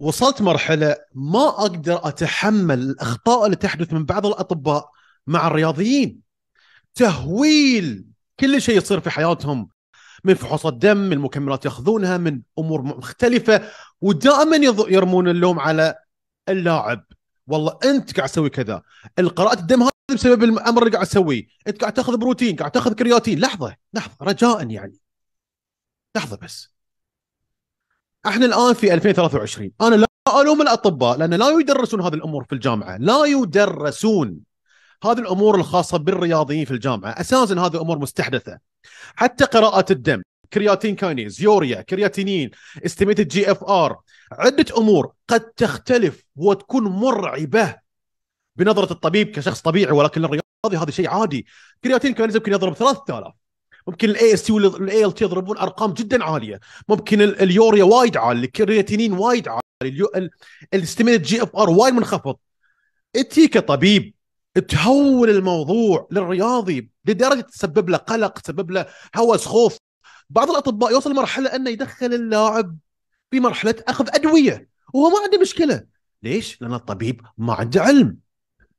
وصلت مرحله ما اقدر اتحمل الاخطاء اللي تحدث من بعض الاطباء مع الرياضيين تهويل كل شيء يصير في حياتهم من فحوص الدم من مكملات ياخذونها من امور مختلفه ودائما يرمون اللوم على اللاعب والله انت قاعد تسوي كذا القراءه الدم هذه بسبب الامر اللي قاعد تسويه انت قاعد تاخذ بروتين قاعد تاخذ كرياتين لحظه لحظه رجاء يعني لحظه بس احنا الان في 2023 انا لا الوم الاطباء لان لا يدرسون هذه الامور في الجامعه لا يدرسون هذه الامور الخاصه بالرياضيين في الجامعه اساسا هذه امور مستحدثه حتى قراءه الدم كرياتين كاينيز يوريا كرياتينين استيميتد جي اف ار عده امور قد تختلف وتكون مرعبه بنظره الطبيب كشخص طبيعي ولكن الرياضي هذا شيء عادي كرياتين كاينيز يمكن يضرب 3000 ممكن الاي اس تي والاي ال تي يضربون ارقام جدا عاليه ممكن اليوريا وايد عالي الكرياتينين وايد عالي الاستيميت جي اف ار وايد منخفض انت كطبيب تهول الموضوع للرياضي لدرجه تسبب له قلق تسبب له هوس خوف بعض الاطباء يوصل لمرحله انه يدخل اللاعب بمرحله اخذ ادويه وهو ما عنده مشكله ليش؟ لان الطبيب ما عنده علم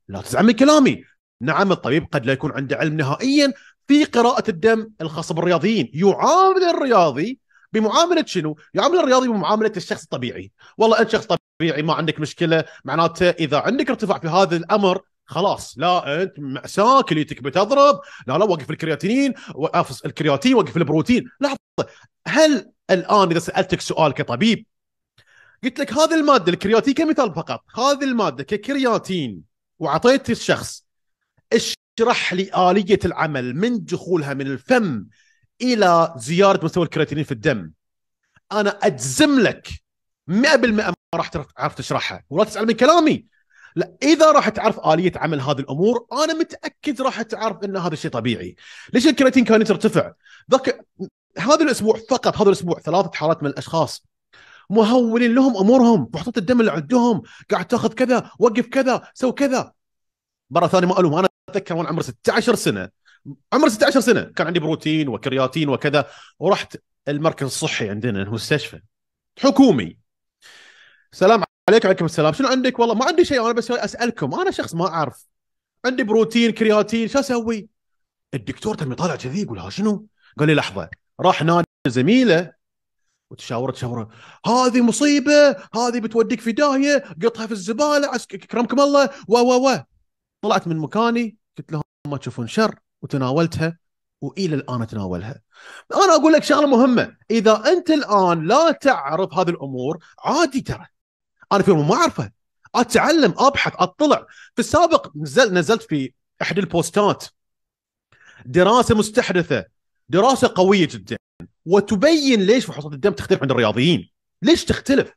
لا تزعم كلامي نعم الطبيب قد لا يكون عنده علم نهائيا في قراءه الدم الخاصه بالرياضيين يعامل الرياضي بمعامله شنو؟ يعامل الرياضي بمعامله الشخص الطبيعي والله انت شخص طبيعي ما عندك مشكله معناته اذا عندك ارتفاع في هذا الامر خلاص لا انت ماساه كليتك بتضرب لا لا وقف الكرياتينين وقف الكرياتين وقف البروتين لحظه هل الان اذا سالتك سؤال كطبيب قلت لك هذه الماده الكرياتين كمثال فقط هذه الماده ككرياتين وعطيت الشخص اشرح لي آلية العمل من دخولها من الفم إلى زيارة مستوى الكرياتينين في الدم أنا أجزم لك 100% ما راح تعرف تشرحها ولا تسأل من كلامي لا اذا راح تعرف اليه عمل هذه الامور انا متاكد راح تعرف ان هذا الشيء طبيعي ليش الكرياتين كان يرتفع ذاك هذا الاسبوع فقط هذا الاسبوع ثلاثه حالات من الاشخاص مهولين لهم امورهم فحوصات الدم اللي عندهم قاعد تاخذ كذا وقف كذا سو كذا مره ثانيه ما الوم انا اتذكر وانا عمري 16 سنه عمري 16 سنه كان عندي بروتين وكرياتين وكذا ورحت المركز الصحي عندنا المستشفى حكومي سلام عليكم وعليكم السلام شنو عندك والله ما عندي شيء انا بس اسالكم انا شخص ما اعرف عندي بروتين كرياتين شو اسوي الدكتور تم يطالع كذي يقول ها شنو قال لي لحظه راح نادي زميله وتشاورت تشاور هذه مصيبه هذه بتوديك في داهيه قطها في الزباله كرمكم الله و و و طلعت من مكاني قلت لهم ما تشوفون شر وتناولتها والى الان اتناولها. انا اقول لك شغله مهمه، اذا انت الان لا تعرف هذه الامور عادي ترى. انا في يوم ما اعرفه، اتعلم ابحث اطلع، في السابق نزل نزلت في احد البوستات دراسه مستحدثه، دراسه قويه جدا وتبين ليش فحوصات الدم تختلف عند الرياضيين، ليش تختلف؟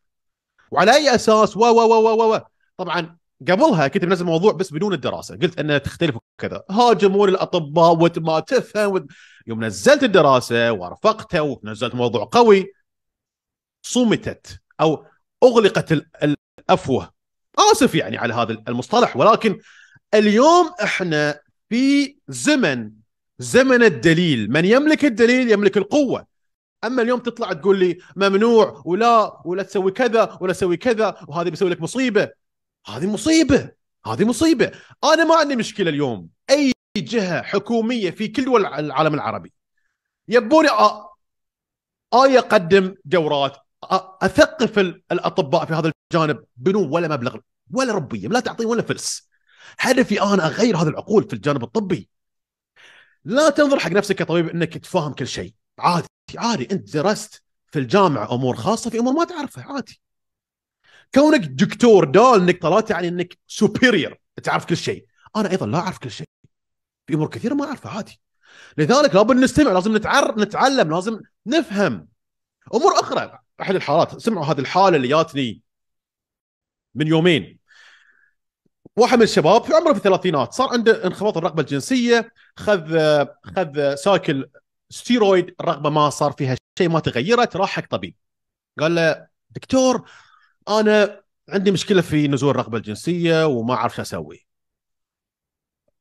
وعلى اي اساس و و و و و طبعا قبلها كنت منزل موضوع بس بدون الدراسه قلت انها تختلف وكذا هاجمون الاطباء وما تفهم و... يوم نزلت الدراسه ورفقتها ونزلت موضوع قوي صمتت او اغلقت الافوه اسف يعني على هذا المصطلح ولكن اليوم احنا في زمن زمن الدليل من يملك الدليل يملك القوه اما اليوم تطلع تقول لي ممنوع ولا ولا تسوي كذا ولا تسوي كذا وهذا بيسوي لك مصيبه هذه مصيبه هذه مصيبه انا ما عندي مشكله اليوم اي جهه حكوميه في كل دول العالم العربي يبوني آ... آي اقدم دورات اثقف الاطباء في هذا الجانب بنو ولا مبلغ ولا ربيه لا تعطيني ولا فلس هدفي انا اغير هذه العقول في الجانب الطبي لا تنظر حق نفسك كطبيب انك تفهم كل شيء عادي عادي انت درست في الجامعه امور خاصه في امور ما تعرفها عادي كونك دكتور دول انك طلعت يعني انك سوبيريور تعرف كل شيء انا ايضا لا اعرف كل شيء في امور كثيره ما اعرفها عادي لذلك لابد نستمع لازم نتعر نتعلم لازم نفهم امور اخرى احد الحالات سمعوا هذه الحاله اللي جاتني من يومين واحد من الشباب في عمره في الثلاثينات صار عنده انخفاض الرغبه الجنسيه خذ خذ سايكل ستيرويد الرغبه ما صار فيها شيء ما تغيرت راح حق طبيب قال له دكتور انا عندي مشكله في نزول الرغبه الجنسيه وما اعرف شو اسوي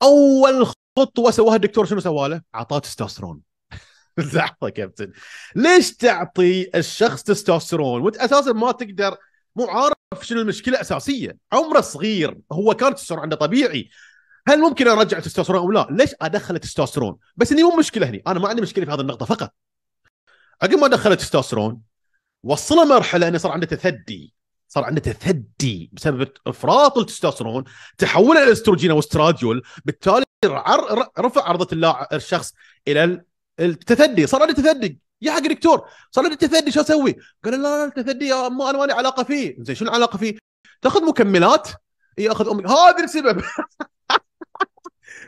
اول خطوه سواها الدكتور شنو سواله اعطاه تستوستيرون لحظه كابتن ليش تعطي الشخص تستوستيرون وانت اساسا ما تقدر مو عارف شنو المشكله أساسية عمره صغير هو كان تستوستيرون عنده طبيعي هل ممكن ارجع التستوستيرون او لا؟ ليش ادخل التستوستيرون؟ بس اني مو مشكله هني، انا ما عندي مشكله في هذه النقطه فقط. عقب ما دخل التستوستيرون وصله مرحله انه صار عنده تثدي صار عنده تثدي بسبب افراط التستوستيرون تحول الى استروجين او استراديول بالتالي رفع عرضه الشخص الى التثدي صار عنده تثدي يا حق دكتور صار عنده تثدي شو اسوي؟ قال لا لا التثدي يا آه، انا مالي علاقه فيه زين شنو العلاقه فيه؟ تاخذ مكملات ياخذ إيه، امي هذا السبب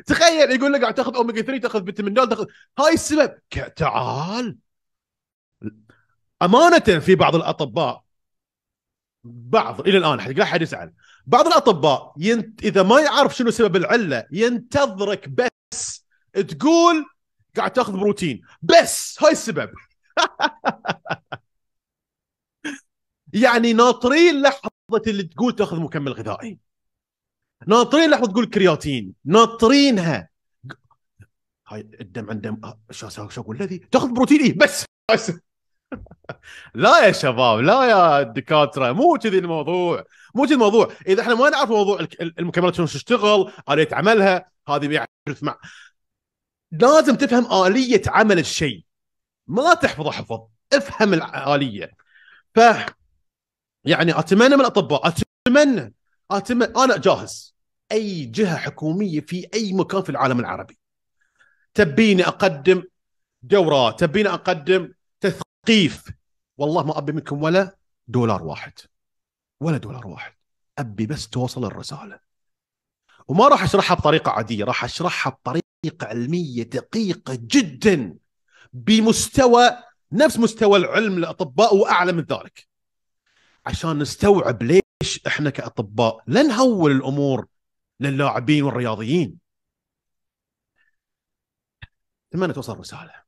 تخيل يقول لك قاعد تاخذ اوميجا 3 تاخذ فيتامين د تاخذ هاي السبب تعال امانه في بعض الاطباء بعض الى الان حتى لا حد يزعل بعض الاطباء ينت... اذا ما يعرف شنو سبب العله ينتظرك بس تقول قاعد تاخذ بروتين بس هاي السبب يعني ناطرين لحظه اللي تقول تاخذ مكمل غذائي ناطرين لحظه تقول كرياتين ناطرينها هاي الدم عندهم شو شو اقول الذي تاخذ بروتين ايه بس لا يا شباب لا يا دكاتره مو كذي الموضوع مو كذي الموضوع اذا احنا ما نعرف موضوع المكملات شلون تشتغل اليه عملها هذه بيعرف مع لازم تفهم اليه عمل الشيء ما تحفظ حفظ افهم الاليه ف يعني اتمنى من الاطباء اتمنى اتمنى انا جاهز اي جهه حكوميه في اي مكان في العالم العربي تبيني اقدم دورات تبيني اقدم قيف والله ما ابي منكم ولا دولار واحد ولا دولار واحد ابي بس توصل الرساله وما راح اشرحها بطريقه عاديه راح اشرحها بطريقه علميه دقيقه جدا بمستوى نفس مستوى العلم الاطباء واعلى من ذلك عشان نستوعب ليش احنا كاطباء لا نهول الامور للاعبين والرياضيين اتمنى توصل رساله